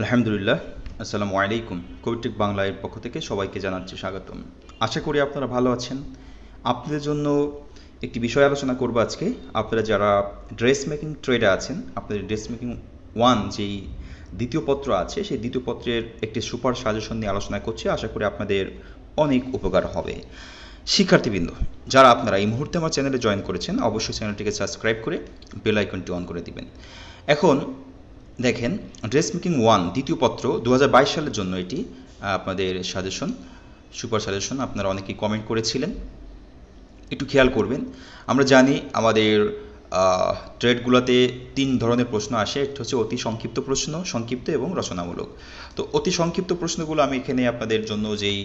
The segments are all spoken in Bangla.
আলহামদুলিল্লাহ আসসালামু আলাইকুম কৌটিক বাংলায়ের পক্ষ থেকে সবাইকে জানাচ্ছি স্বাগতম আশা করি আপনারা ভালো আছেন আপনাদের জন্য একটি বিষয় আলোচনা করব আজকে আপনারা যারা ড্রেস মেকিং ট্রেডে আছেন আপনাদের ড্রেস মেকিং ওয়ান যেই দ্বিতীয় পত্র আছে সেই দ্বিতীয় পত্রের একটি সুপার সাজেশন নিয়ে আলোচনা করছি আশা করি আপনাদের অনেক উপকার হবে শিক্ষার্থীবৃন্দ যারা আপনারা এই মুহূর্তে আমার চ্যানেলে জয়েন করেছেন অবশ্যই চ্যানেলটিকে সাবস্ক্রাইব করে বেল আইকনটি অন করে দিবেন এখন দেখেন ড্রেস মেকিং ওয়ান দ্বিতীয় পত্র দু সালের জন্য এটি আপনাদের সাজেশন সুপার সাজেশন আপনারা অনেকেই কমেন্ট করেছিলেন একটু খেয়াল করবেন আমরা জানি আমাদের ট্রেডগুলোতে তিন ধরনের প্রশ্ন আসে একটা হচ্ছে অতি সংক্ষিপ্ত প্রশ্ন সংক্ষিপ্ত এবং রচনামূলক তো অতি সংক্ষিপ্ত প্রশ্নগুলো আমি এখানে আপনাদের জন্য যেই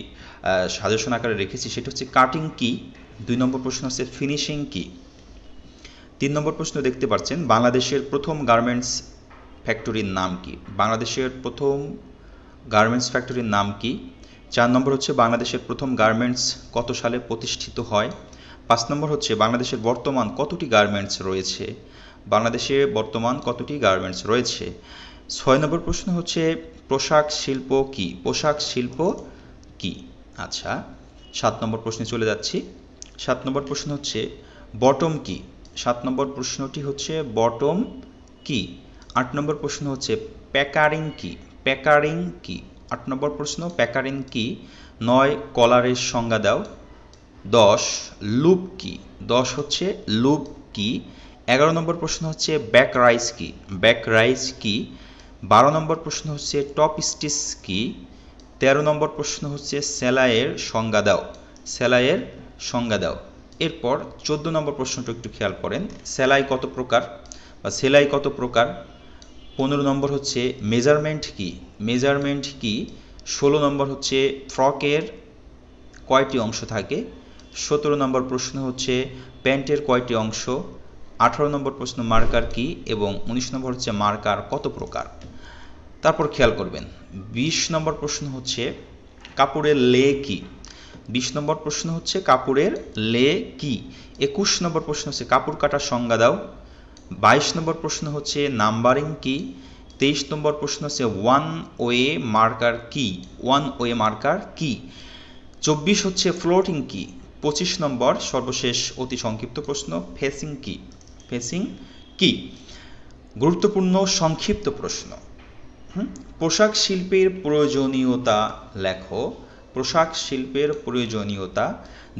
সাজেশন আকারে রেখেছি সেটা হচ্ছে কাটিং কি দুই নম্বর প্রশ্ন হচ্ছে ফিনিশিং কি তিন নম্বর প্রশ্ন দেখতে পাচ্ছেন বাংলাদেশের প্রথম গার্মেন্টস ফ্যাক্টরির নাম কি বাংলাদেশের প্রথম গার্মেন্টস ফ্যাক্টরির নাম কি চার নম্বর হচ্ছে বাংলাদেশের প্রথম গার্মেন্টস কত সালে প্রতিষ্ঠিত হয় পাঁচ নম্বর হচ্ছে বাংলাদেশের বর্তমান কতটি গার্মেন্টস রয়েছে বাংলাদেশে বর্তমান কতটি গার্মেন্টস রয়েছে ছয় নম্বর প্রশ্ন হচ্ছে পোশাক শিল্প কি পোশাক শিল্প কি আচ্ছা সাত নম্বর প্রশ্নে চলে যাচ্ছি সাত নম্বর প্রশ্ন হচ্ছে বটম কি সাত নম্বর প্রশ্নটি হচ্ছে বটম কি আট নম্বর প্রশ্ন হচ্ছে প্যাকারিং কি প্যাকারিং কি আট নম্বর প্রশ্ন প্যাকারিং কি নয় কলারের সংজ্ঞা দাও দশ লুপ কি দশ হচ্ছে লুপ কি এগারো নম্বর প্রশ্ন হচ্ছে ব্যাক রাইস কি ব্যাক রাইস কি বারো নম্বর প্রশ্ন হচ্ছে টপ স্টিচ কি তেরো নম্বর প্রশ্ন হচ্ছে সেলাইয়ের সংজ্ঞা দাও সেলাইয়ের সংজ্ঞা দাও এরপর চোদ্দো নম্বর প্রশ্নটা একটু খেয়াল করেন সেলাই কত প্রকার বা সেলাই কত প্রকার পনেরো নম্বর হচ্ছে মেজারমেন্ট কি মেজারমেন্ট কি ষোলো নম্বর হচ্ছে ফ্রকের কয়টি অংশ থাকে সতেরো নম্বর প্রশ্ন হচ্ছে প্যান্টের কয়টি অংশ আঠারো নম্বর প্রশ্ন মার্কার কি এবং উনিশ নম্বর হচ্ছে মার্কার কত প্রকার তারপর খেয়াল করবেন বিশ নম্বর প্রশ্ন হচ্ছে কাপড়ের লে কি বিশ নম্বর প্রশ্ন হচ্ছে কাপড়ের লে কি একুশ নম্বর প্রশ্ন হচ্ছে কাপড় কাটার সংজ্ঞা দাও বাইশ নম্বর প্রশ্ন হচ্ছে নাম্বারিং কি তেইশ নম্বর প্রশ্ন হচ্ছে ওয়ান ওয়ে মার্কার কি ওয়ান ওয়ে মার্কার কি চব্বিশ হচ্ছে ফ্লোটিং কি পঁচিশ নম্বর সর্বশেষ অতি সংক্ষিপ্ত প্রশ্ন ফেসিং কি ফেসিং কি গুরুত্বপূর্ণ সংক্ষিপ্ত প্রশ্ন পোশাক শিল্পের প্রয়োজনীয়তা লেখো পোশাক শিল্পের প্রয়োজনীয়তা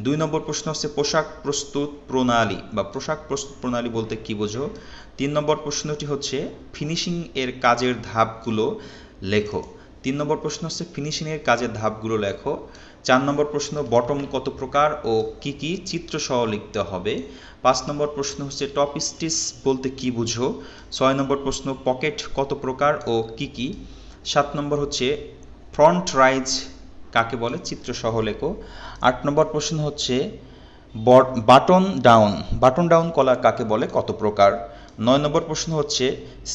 দুই নম্বর প্রশ্ন হচ্ছে পোশাক প্রস্তুত প্রণালী বা পোশাক প্রস্তুত প্রণালী বলতে কি বোঝো তিন নম্বর প্রশ্নটি হচ্ছে ফিনিশিং এর কাজের ধাপগুলো লেখো তিন নম্বর প্রশ্ন হচ্ছে ফিনিশিংয়ের কাজের ধাপগুলো লেখো চার নম্বর প্রশ্ন বটম কত প্রকার ও কি কি সহ লিখতে হবে পাঁচ নম্বর প্রশ্ন হচ্ছে টপ স্টিচ বলতে কি বুঝো ছয় নম্বর প্রশ্ন পকেট কত প্রকার ও কি কি সাত নম্বর হচ্ছে ফ্রন্ট রাইজ কাকে বলে চিত্র সহলেখ আট নম্বর প্রশ্ন হচ্ছে button down button down collar কাকে বলে কত প্রকার নয় নম্বর প্রশ্ন হচ্ছে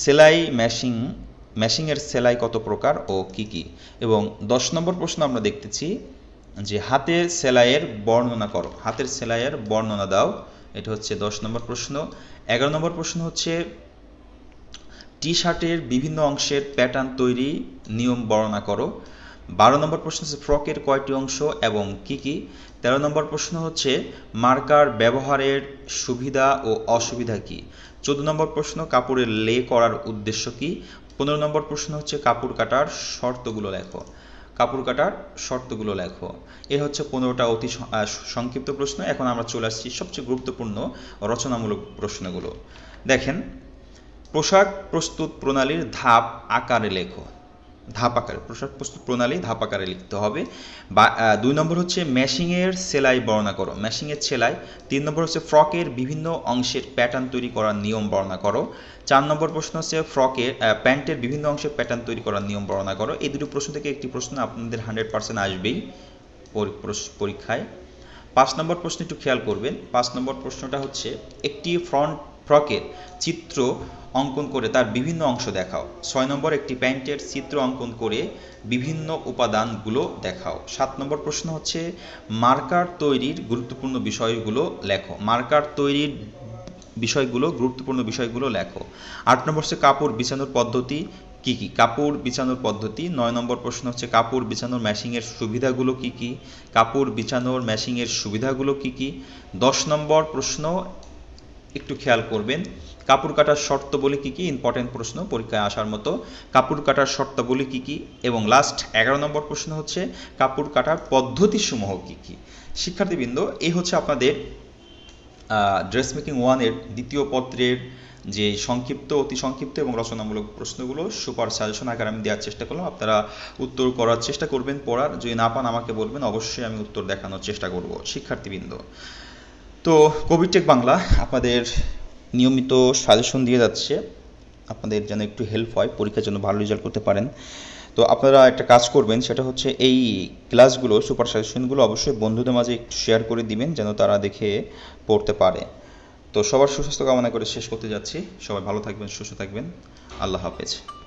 সেলাই ম্যাশিং ম্যাশিংয়ের সেলাই কত প্রকার ও কি কি এবং দশ নম্বর প্রশ্ন আমরা দেখতেছি যে হাতের সেলাইয়ের বর্ণনা করো হাতের সেলাইয়ের বর্ণনা দাও এটা হচ্ছে দশ নম্বর প্রশ্ন এগারো নম্বর প্রশ্ন হচ্ছে টি শার্টের বিভিন্ন অংশের প্যাটার্ন তৈরি নিয়ম বর্ণনা করো বারো নম্বর প্রশ্ন হচ্ছে ফ্রকের কয়টি অংশ এবং কি কি তেরো নম্বর প্রশ্ন হচ্ছে মার্কার ব্যবহারের সুবিধা ও অসুবিধা কি চোদ্দ নম্বর প্রশ্ন কাপড়ের লে করার উদ্দেশ্য কি পনেরো নম্বর প্রশ্ন হচ্ছে কাপড় কাটার শর্তগুলো লেখো কাপড় কাটার শর্তগুলো লেখো এ হচ্ছে পনেরোটা অতি সংক্ষিপ্ত প্রশ্ন এখন আমরা চলে আসছি সবচেয়ে গুরুত্বপূর্ণ রচনামূলক প্রশ্নগুলো দেখেন পোশাক প্রস্তুত প্রণালীর ধাপ আকারে লেখো ধাপ আকারে পোশাক প্রস্তুত প্রণালী ধাপ আকারে লিখতে হবে বা দুই নম্বর হচ্ছে ম্যাশিংয়ের সেলাই বর্ণনা করো ম্যাশিংয়ের সেলাই তিন নম্বর হচ্ছে ফ্রকের বিভিন্ন অংশের প্যাটার্ন তৈরি করার নিয়ম বর্ণনা করো চার নম্বর প্রশ্ন হচ্ছে ফ্রকের প্যান্টের বিভিন্ন অংশের প্যাটার্ন তৈরি করার নিয়ম বর্ণনা করো এই দুটো প্রশ্ন থেকে একটি প্রশ্ন আপনাদের হান্ড্রেড পার্সেন্ট আসবেই পরীক্ষায় পাঁচ নম্বর প্রশ্ন একটু খেয়াল করবেন পাঁচ নম্বর প্রশ্নটা হচ্ছে একটি ফ্রন্ট ফ্রকের চিত্র অঙ্কন করে তার বিভিন্ন অংশ দেখাও ছয় নম্বর একটি প্যান্টের চিত্র অঙ্কন করে বিভিন্ন উপাদানগুলো দেখাও সাত নম্বর প্রশ্ন হচ্ছে মার্কার তৈরির গুরুত্বপূর্ণ বিষয়গুলো লেখো মার্কার তৈরির বিষয়গুলো গুরুত্বপূর্ণ বিষয়গুলো লেখো আট নম্বর হচ্ছে কাপড় বিছানোর পদ্ধতি কী কী কাপড় বিছানোর পদ্ধতি নয় নম্বর প্রশ্ন হচ্ছে কাপড় বিছানোর ম্যাশিংয়ের সুবিধাগুলো কী কী কাপড় বিছানোর ম্যাশিংয়ের সুবিধাগুলো কী কী দশ নম্বর প্রশ্ন একটু খেয়াল করবেন কাপড় কাটার বলে কী কী ইম্পর্টেন্ট প্রশ্ন পরীক্ষায় আসার মতো কাপড় কাটার বলে কী কী এবং লাস্ট এগারো নম্বর প্রশ্ন হচ্ছে কাপড় কাটার পদ্ধতিসমূহ কী কী শিক্ষার্থীবৃন্দ এই হচ্ছে আপনাদের ড্রেস মেকিং ওয়ানের দ্বিতীয় পত্রের যে সংক্ষিপ্ত অতি সংক্ষিপ্ত এবং রচনামূলক প্রশ্নগুলো সুপার সাজেশন আকারে আমি দেওয়ার চেষ্টা করলাম আপনারা উত্তর করার চেষ্টা করবেন পড়ার যদি না পান আমাকে বলবেন অবশ্যই আমি উত্তর দেখানোর চেষ্টা করব শিক্ষার্থীবৃন্দ তো কোভিডটেক বাংলা আপনাদের নিয়মিত সাজেশন দিয়ে যাচ্ছে আপনাদের যেন একটু হেল্প হয় পরীক্ষার জন্য ভালো রেজাল্ট করতে পারেন তো আপনারা একটা কাজ করবেন সেটা হচ্ছে এই ক্লাসগুলো সুপার সাজেশনগুলো অবশ্যই বন্ধুদের মাঝে একটু শেয়ার করে দিবেন যেন তারা দেখে পড়তে পারে তো সবার সুস্বাস্থ্য কামনা করে শেষ করতে যাচ্ছি সবাই ভালো থাকবেন সুস্থ থাকবেন আল্লাহ হাফেজ